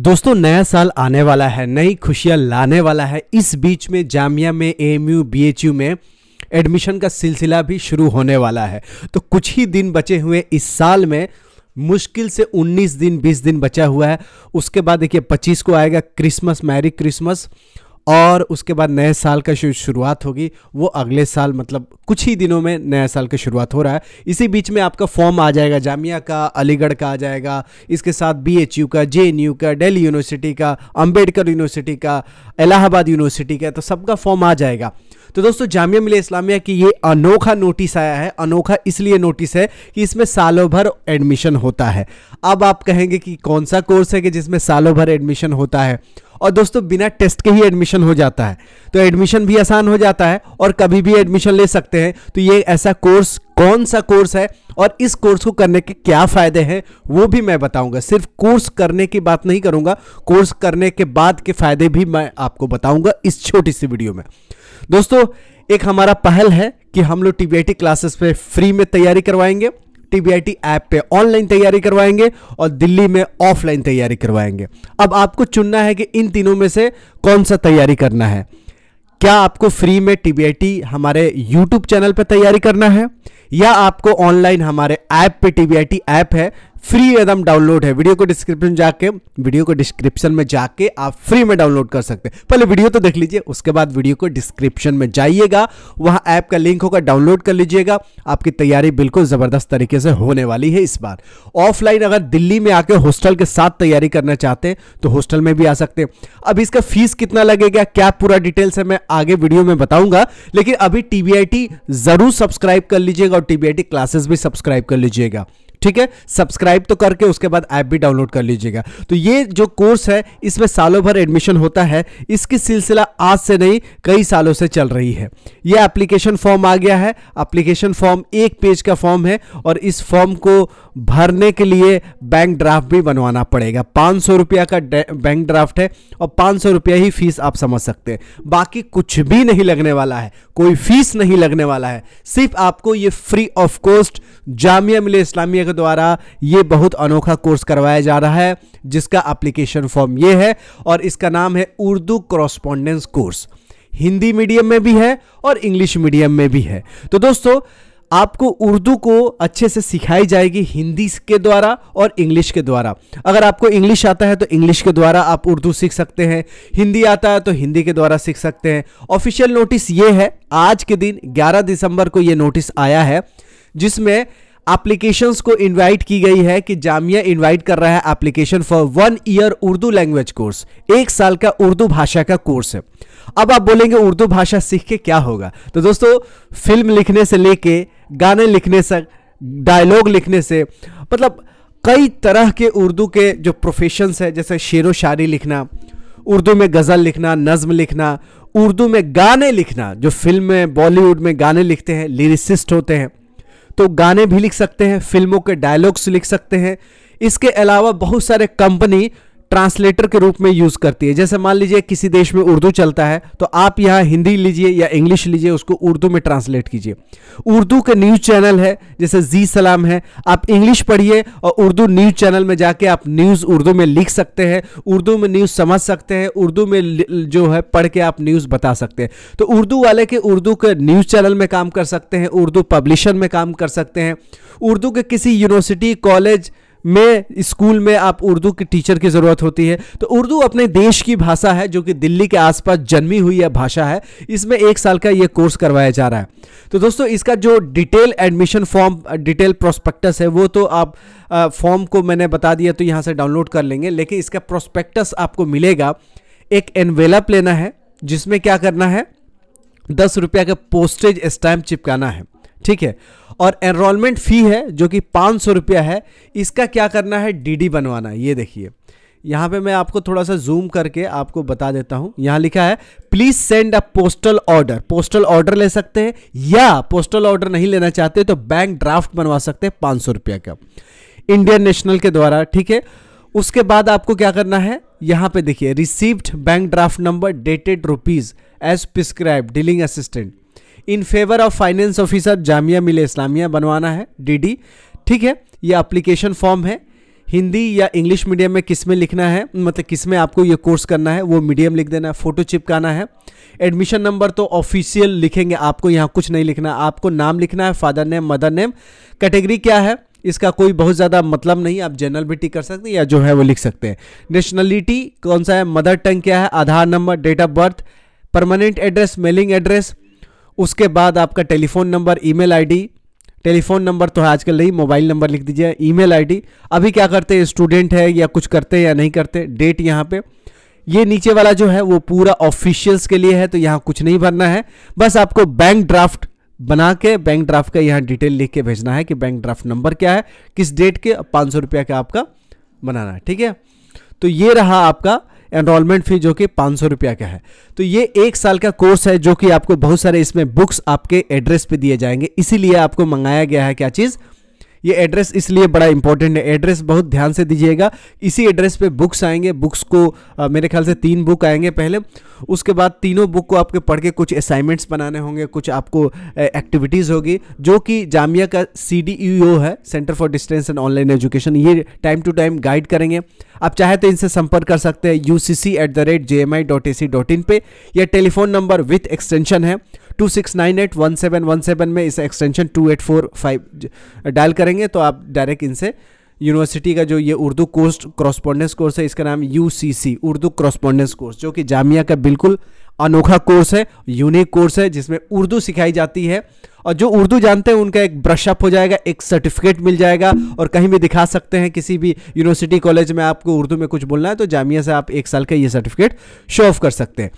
दोस्तों नया साल आने वाला है नई खुशियां लाने वाला है इस बीच में जामिया में M U B H U में एडमिशन का सिलसिला भी शुरू होने वाला है तो कुछ ही दिन बचे हुए इस साल में मुश्किल से 19 दिन 20 दिन बचा हुआ है उसके बाद देखिए 25 को आएगा क्रिसमस मैरी क्रिसमस और उसके बाद नए साल का शुरुआत होगी वो अगले साल मतलब कुछ ही दिनों में नया साल का शुरुआत हो रहा है इसी बीच में आपका फॉर्म आ जाएगा जामिया का अलीगढ़ का आ जाएगा इसके साथ बीएचयू का यू का दिल्ली यूनिवर्सिटी का अंबेडकर यूनिवर्सिटी का इलाहाबाद यूनिवर्सिटी का तो सबका फॉर्म आ जाएगा तो दोस्तों जामिया मिले इस्लामिया की ये अनोखा नोटिस आया है अनोखा इसलिए नोटिस है कि इसमें सालों भर एडमिशन होता है अब आप कहेंगे कि कौन सा कोर्स है कि जिसमें सालों भर एडमिशन होता है और दोस्तों बिना टेस्ट के ही एडमिशन हो जाता है तो एडमिशन भी आसान हो जाता है और कभी भी एडमिशन ले सकते हैं तो ये ऐसा कोर्स कौन सा कोर्स है और इस कोर्स को करने के क्या फ़ायदे हैं वो भी मैं बताऊंगा सिर्फ कोर्स करने की बात नहीं करूंगा कोर्स करने के बाद के फ़ायदे भी मैं आपको बताऊंगा इस छोटी सी वीडियो में दोस्तों एक हमारा पहल है कि हम लोग टीबीआईटी क्लासेस पे फ्री में तैयारी करवाएंगे टीबीआईटी ऐप पे ऑनलाइन तैयारी करवाएंगे और दिल्ली में ऑफलाइन तैयारी करवाएंगे अब आपको चुनना है कि इन तीनों में से कौन सा तैयारी करना है क्या आपको फ्री में टीबीआईटी हमारे यूट्यूब चैनल पर तैयारी करना है या आपको ऑनलाइन हमारे ऐप पे टीबीआईटी ऐप है फ्री एकदम डाउनलोड है वीडियो को डिस्क्रिप्शन जाके वीडियो को डिस्क्रिप्शन में जाके आप फ्री में डाउनलोड कर सकते हैं पहले वीडियो तो देख लीजिए उसके बाद वीडियो को डिस्क्रिप्शन में जाइएगा वहाँ ऐप का लिंक होगा डाउनलोड कर लीजिएगा आपकी तैयारी बिल्कुल ज़बरदस्त तरीके से होने वाली है इस बार ऑफलाइन अगर दिल्ली में आके हॉस्टल के साथ तैयारी करना चाहते हैं तो हॉस्टल में भी आ सकते हैं अब इसका फीस कितना लगेगा क्या पूरा डिटेल्स है मैं आगे वीडियो में बताऊंगा लेकिन अभी टीबीआईटी जरूर सब्सक्राइब कर लीजिएगा और टीबीआईटी क्लासेस भी सब्सक्राइब कर लीजिएगा ठीक है सब्सक्राइब तो करके उसके बाद ऐप भी डाउनलोड कर लीजिएगा तो ये जो कोर्स है इसमें सालों भर एडमिशन होता है इसकी सिलसिला आज से नहीं कई सालों से चल रही है ये एप्लीकेशन फॉर्म आ गया है एप्लीकेशन फॉर्म एक पेज का फॉर्म है और इस फॉर्म को भरने के लिए बैंक ड्राफ्ट भी बनवाना पड़ेगा पाँच सौ रुपया का बैंक ड्राफ्ट है और पाँच सौ रुपया ही फीस आप समझ सकते हैं बाकी कुछ भी नहीं लगने वाला है कोई फीस नहीं लगने वाला है सिर्फ आपको ये free of cost Jamia Millia Islamia के द्वारा ये बहुत अनोखा कोर्स करवाया जा रहा है जिसका अप्लीकेशन फॉर्म ये है और इसका नाम है Urdu correspondence course Hindi medium में भी है और इंग्लिश मीडियम में भी है तो दोस्तों आपको उर्दू को अच्छे से सिखाई जाएगी हिंदी के द्वारा और इंग्लिश के द्वारा अगर आपको इंग्लिश आता है तो इंग्लिश के द्वारा आप उर्दू सीख सकते हैं हिंदी आता है तो हिंदी के द्वारा सीख सकते हैं ऑफिशियल नोटिस ये है आज के दिन 11 दिसंबर को ये नोटिस आया है जिसमें एप्लीकेशंस को इनवाइट की गई है कि जामिया इनवाइट कर रहा है application for one year Urdu language course एक साल का उर्दू भाषा का कोर्स है अब आप बोलेंगे उर्दू भाषा सीख के क्या होगा तो दोस्तों फिल्म लिखने से लेके गाने लिखने से डायलॉग लिखने से मतलब कई तरह के उर्दू के जो प्रोफेशंस है जैसे शेर व शायरी लिखना उर्दू में गज़ल लिखना नज़म लिखना उर्दू में गाने लिखना जो फिल्म में बॉलीवुड में गाने लिखते हैं लिरिसिस्ट होते हैं तो गाने भी लिख सकते हैं फिल्मों के डायलॉग्स लिख सकते हैं इसके अलावा बहुत सारे कंपनी ट्रांसलेटर के रूप में यूज करती है जैसे मान लीजिए किसी देश में उर्दू चलता है तो आप यहाँ हिंदी लीजिए या इंग्लिश लीजिए उसको उर्दू में ट्रांसलेट कीजिए उर्दू के न्यूज चैनल है जैसे जी सलाम है आप इंग्लिश पढ़िए और उर्दू न्यूज चैनल में जाके आप न्यूज उर्दू में लिख सकते हैं उर्दू में न्यूज समझ सकते हैं उर्दू में जो है पढ़ के आप न्यूज बता सकते हैं तो उर्दू वाले के उर्दू के न्यूज चैनल में काम कर सकते हैं उर्दू पब्लिशन में काम कर सकते हैं उर्दू के किसी यूनिवर्सिटी कॉलेज में स्कूल में आप उर्दू के टीचर की ज़रूरत होती है तो उर्दू अपने देश की भाषा है जो कि दिल्ली के आसपास जन्मी हुई यह भाषा है इसमें एक साल का ये कोर्स करवाया जा रहा है तो दोस्तों इसका जो detail admission form detail prospectus है वो तो आप फॉर्म को मैंने बता दिया तो यहाँ से डाउनलोड कर लेंगे लेकिन इसका प्रोस्पेक्टस आपको मिलेगा एक एनवेलप लेना है जिसमें क्या करना है दस रुपया का पोस्टेज स्टैम्प चिपकाना है ठीक है और एनरोलमेंट फ़ी है जो कि पाँच सौ रुपया है इसका क्या करना है डीडी बनवाना ये देखिए यहाँ पे मैं आपको थोड़ा सा जूम करके आपको बता देता हूँ यहाँ लिखा है please send a postal order postal order ले सकते हैं या पोस्टल ऑर्डर नहीं लेना चाहते तो बैंक ड्राफ्ट बनवा सकते हैं पाँच सौ रुपया का इंडियन नेशनल के द्वारा ठीक है उसके बाद आपको क्या करना है यहाँ पे देखिए received bank draft number dated rupees as prescribe dealing assistant in favour of finance officer Jamia Millia Islamia बनवाना है डीडी ठीक है ये अप्लीकेशन फॉर्म है हिंदी या इंग्लिश मीडियम में किस में लिखना है मतलब किस में आपको ये कोर्स करना है वो मीडियम लिख देना है फ़ोटो चिपकाना है एडमिशन नंबर तो ऑफिशियल लिखेंगे आपको यहाँ कुछ नहीं लिखना आपको नाम लिखना है father name mother name category क्या है इसका कोई बहुत ज़्यादा मतलब नहीं आप जनरल भी कर सकते हैं या जो है वो लिख सकते हैं नेशनलिटी कौन सा है मदर टंग क्या है Aadhaar number date of birth permanent address mailing address उसके बाद आपका telephone number email ID telephone number तो है आजकल नहीं मोबाइल नंबर लिख दीजिए ईमेल आईडी अभी क्या करते हैं स्टूडेंट है या कुछ करते हैं या नहीं करते डेट यहाँ पे ये नीचे वाला जो है वो पूरा ऑफिशियल्स के लिए है तो यहाँ कुछ नहीं भरना है बस आपको बैंक ड्राफ्ट बना के बैंक ड्राफ्ट का यहाँ डिटेल लिख के भेजना है कि बैंक ड्राफ्ट नंबर क्या है किस डेट के पाँच सौ रुपया का आपका बनाना है ठीक है तो ये रहा आपका एनरोलमेंट फी जो कि पाँच सौ रुपया का है तो ये एक साल का कोर्स है जो कि आपको बहुत सारे इसमें बुक्स आपके एड्रेस पे दिए जाएंगे इसीलिए आपको मंगाया गया है क्या चीज़ ये एड्रेस इसलिए बड़ा इंपॉर्टेंट है एड्रेस बहुत ध्यान से दीजिएगा इसी एड्रेस पे बुक्स आएंगे बुक्स को आ, मेरे ख्याल से तीन बुक आएंगे पहले उसके बाद तीनों बुक को आपके पढ़ के कुछ असाइनमेंट्स बनाने होंगे कुछ आपको एक्टिविटीज़ होगी जो कि जामिया का सी e है centre for distance and online education ये टाइम टू टाइम गाइड करेंगे आप चाहे तो इनसे संपर्क कर सकते हैं U C C at the rate J M I dot A C dot in पर यह टेलीफोन नंबर विथ एक्सटेंशन है two six nine eight one seven one seven में इस extension two eight four five dial करेंगे तो आप direct इनसे university का जो ये उर्दू कोर्स क्रॉस्पॉन्डेंस कोर्स है इसका नाम U C C Urdu correspondence course जो कि जामिया का बिल्कुल अनोखा कोर्स है यूनिक कोर्स है जिसमें उर्दू सिखाई जाती है और जो उर्दू जानते हैं उनका एक ब्रशअप हो जाएगा एक सर्टिफिकेट मिल जाएगा और कहीं भी दिखा सकते हैं किसी भी यूनिवर्सिटी कॉलेज में आपको उर्दू में कुछ बोलना है तो जामिया से आप एक साल का ये सर्टिफिकेट शो ऑफ कर सकते हैं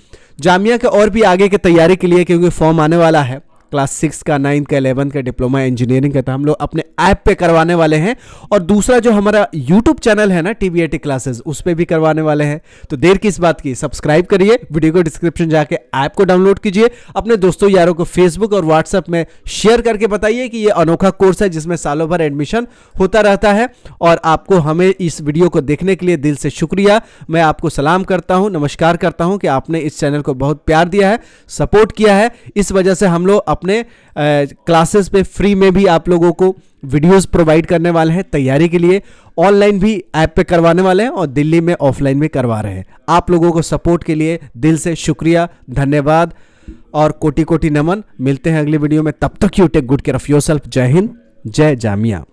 जामिया के और भी आगे के तैयारी के लिए क्योंकि फॉर्म आने वाला है क्लास सिक्स का नाइन्थ का इलेवंथ का डिप्लोमा इंजीनियरिंग का तो हम लोग अपने ऐप पे करवाने वाले हैं और दूसरा जो हमारा यूट्यूब चैनल है ना टी क्लासेस उस पर भी करवाने वाले हैं तो देर किस बात की सब्सक्राइब करिए वीडियो को डिस्क्रिप्शन जाके ऐप को डाउनलोड कीजिए अपने दोस्तों यारों को फेसबुक और व्हाट्सएप में शेयर करके बताइए कि ये अनोखा कोर्स है जिसमें सालों भर एडमिशन होता रहता है और आपको हमें इस वीडियो को देखने के लिए दिल से शुक्रिया मैं आपको सलाम करता हूँ नमस्कार करता हूँ कि आपने इस चैनल को बहुत प्यार दिया है सपोर्ट किया है इस वजह से हम लोग अपने क्लासेस पे फ्री में भी आप लोगों को वीडियोस प्रोवाइड करने वाले हैं तैयारी के लिए ऑनलाइन भी ऐप पे करवाने वाले हैं और दिल्ली में ऑफलाइन भी करवा रहे हैं आप लोगों को सपोर्ट के लिए दिल से शुक्रिया धन्यवाद और कोटि कोटि नमन मिलते हैं अगली वीडियो में तब तक you take good care of your self Jai Hind जय जामिया